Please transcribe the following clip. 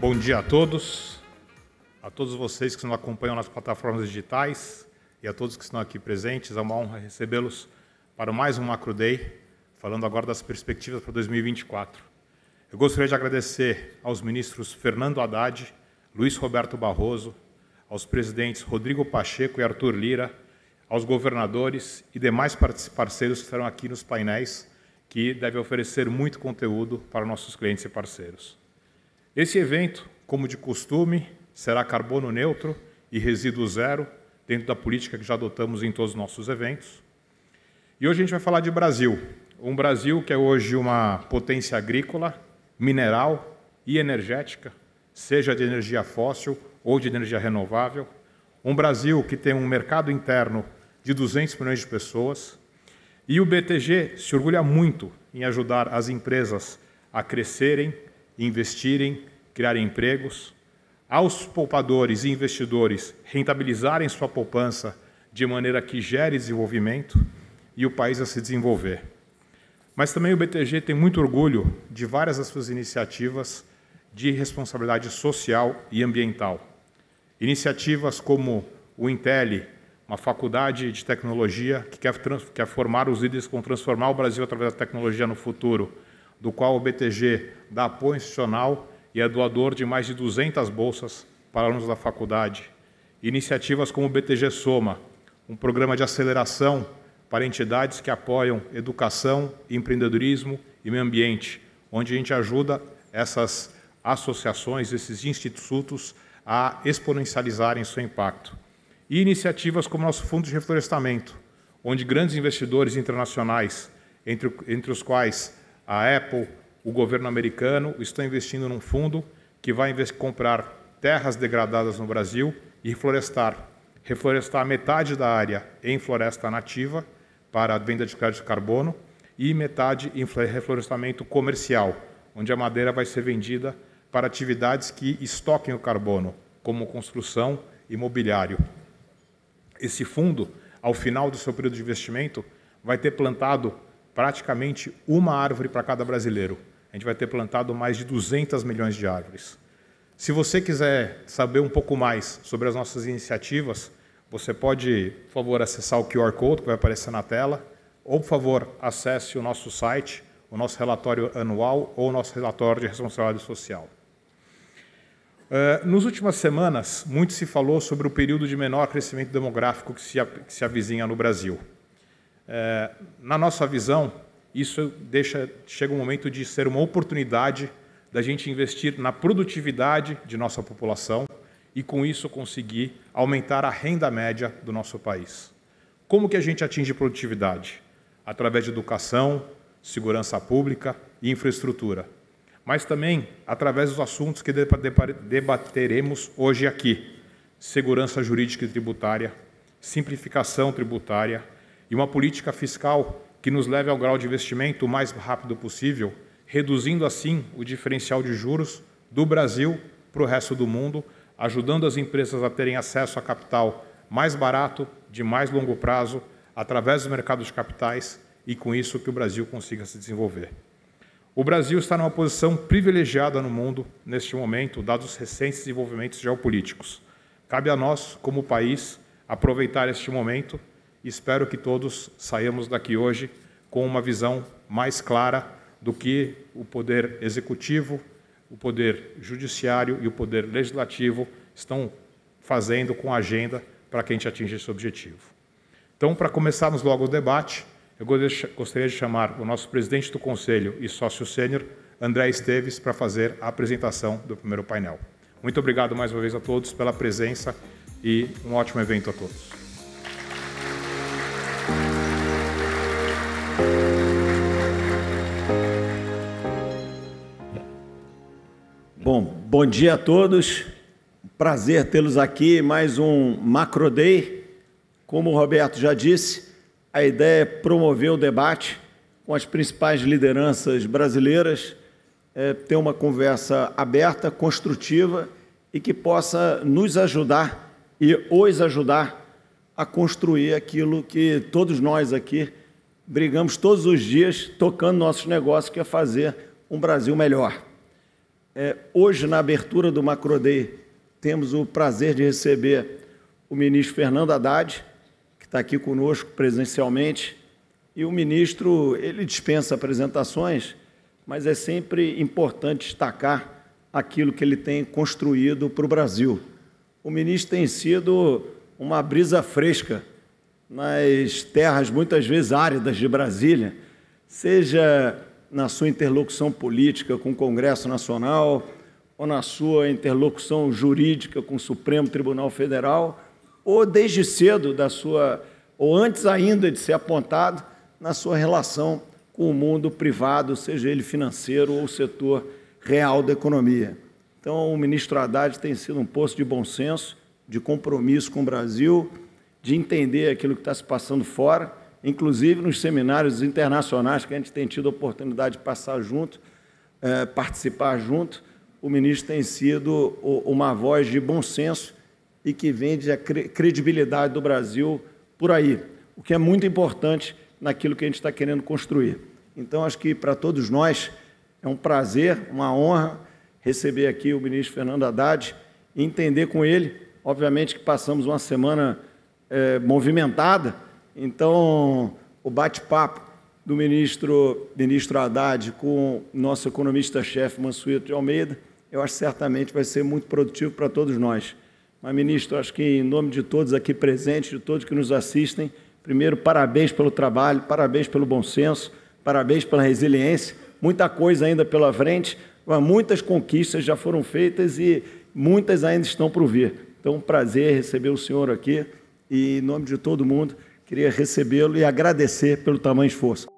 Bom dia a todos, a todos vocês que nos acompanham nas plataformas digitais e a todos que estão aqui presentes. É uma honra recebê-los para mais um Macro Day, falando agora das perspectivas para 2024. Eu gostaria de agradecer aos ministros Fernando Haddad, Luiz Roberto Barroso, aos presidentes Rodrigo Pacheco e Arthur Lira, aos governadores e demais parceiros que estarão aqui nos painéis, que devem oferecer muito conteúdo para nossos clientes e parceiros. Esse evento, como de costume, será carbono neutro e resíduo zero dentro da política que já adotamos em todos os nossos eventos. E hoje a gente vai falar de Brasil, um Brasil que é hoje uma potência agrícola, mineral e energética, seja de energia fóssil ou de energia renovável. Um Brasil que tem um mercado interno de 200 milhões de pessoas. E o BTG se orgulha muito em ajudar as empresas a crescerem, investirem criar empregos, aos poupadores e investidores rentabilizarem sua poupança de maneira que gere desenvolvimento e o país a se desenvolver. Mas também o BTG tem muito orgulho de várias das suas iniciativas de responsabilidade social e ambiental. Iniciativas como o Intel, uma faculdade de tecnologia que quer, quer formar os líderes que vão transformar o Brasil através da tecnologia no futuro, do qual o BTG dá apoio institucional e é doador de mais de 200 bolsas para alunos da faculdade. Iniciativas como o BTG Soma, um programa de aceleração para entidades que apoiam educação, empreendedorismo e meio ambiente, onde a gente ajuda essas associações, esses institutos a exponencializarem seu impacto. E iniciativas como nosso Fundo de Reflorestamento, onde grandes investidores internacionais, entre, entre os quais a Apple, o governo americano está investindo num fundo que vai comprar terras degradadas no Brasil e reflorestar. Reflorestar metade da área em floresta nativa para venda de crédito de carbono e metade em reflorestamento comercial, onde a madeira vai ser vendida para atividades que estoquem o carbono, como construção e imobiliário. Esse fundo, ao final do seu período de investimento, vai ter plantado praticamente uma árvore para cada brasileiro a gente vai ter plantado mais de 200 milhões de árvores. Se você quiser saber um pouco mais sobre as nossas iniciativas, você pode, por favor, acessar o QR Code que vai aparecer na tela, ou, por favor, acesse o nosso site, o nosso relatório anual ou o nosso relatório de responsabilidade social. Uh, eh, nos últimas semanas, muito se falou sobre o período de menor crescimento demográfico que se, que se avizinha no Brasil. Uh, na nossa visão, isso deixa, chega um momento de ser uma oportunidade da gente investir na produtividade de nossa população e, com isso, conseguir aumentar a renda média do nosso país. Como que a gente atinge produtividade? Através de educação, segurança pública e infraestrutura, mas também através dos assuntos que debateremos hoje aqui: segurança jurídica e tributária, simplificação tributária e uma política fiscal que nos leve ao grau de investimento o mais rápido possível, reduzindo assim o diferencial de juros do Brasil para o resto do mundo, ajudando as empresas a terem acesso a capital mais barato, de mais longo prazo, através dos mercados de capitais e com isso que o Brasil consiga se desenvolver. O Brasil está numa posição privilegiada no mundo neste momento, dados os recentes desenvolvimentos geopolíticos. Cabe a nós, como país, aproveitar este momento Espero que todos saiamos daqui hoje com uma visão mais clara do que o poder executivo, o poder judiciário e o poder legislativo estão fazendo com a agenda para que a gente atinja esse objetivo. Então, para começarmos logo o debate, eu gostaria de chamar o nosso presidente do Conselho e sócio sênior, André Esteves, para fazer a apresentação do primeiro painel. Muito obrigado mais uma vez a todos pela presença e um ótimo evento a todos. Bom dia a todos. Prazer tê-los aqui. Mais um Macro Day. Como o Roberto já disse, a ideia é promover o debate com as principais lideranças brasileiras, é, ter uma conversa aberta, construtiva e que possa nos ajudar e os ajudar a construir aquilo que todos nós aqui brigamos todos os dias, tocando nossos negócios, que é fazer um Brasil melhor. É, hoje, na abertura do Day, temos o prazer de receber o ministro Fernando Haddad, que está aqui conosco presencialmente. E o ministro, ele dispensa apresentações, mas é sempre importante destacar aquilo que ele tem construído para o Brasil. O ministro tem sido uma brisa fresca nas terras muitas vezes áridas de Brasília, seja na sua interlocução política com o Congresso Nacional ou na sua interlocução jurídica com o Supremo Tribunal Federal ou desde cedo da sua ou antes ainda de ser apontado na sua relação com o mundo privado, seja ele financeiro ou o setor real da economia. Então, o ministro Haddad tem sido um posto de bom senso, de compromisso com o Brasil, de entender aquilo que está se passando fora inclusive nos seminários internacionais que a gente tem tido a oportunidade de passar junto, é, participar junto, o ministro tem sido uma voz de bom senso e que vende a credibilidade do Brasil por aí, o que é muito importante naquilo que a gente está querendo construir. Então, acho que para todos nós é um prazer, uma honra receber aqui o ministro Fernando Haddad e entender com ele. Obviamente que passamos uma semana é, movimentada, então, o bate-papo do ministro, ministro Haddad com nosso economista-chefe Mansueto de Almeida, eu acho que certamente vai ser muito produtivo para todos nós. Mas, ministro, acho que em nome de todos aqui presentes, de todos que nos assistem, primeiro, parabéns pelo trabalho, parabéns pelo bom senso, parabéns pela resiliência. Muita coisa ainda pela frente, mas muitas conquistas já foram feitas e muitas ainda estão por vir. Então, um prazer receber o senhor aqui e, em nome de todo mundo, Queria recebê-lo e agradecer pelo tamanho esforço.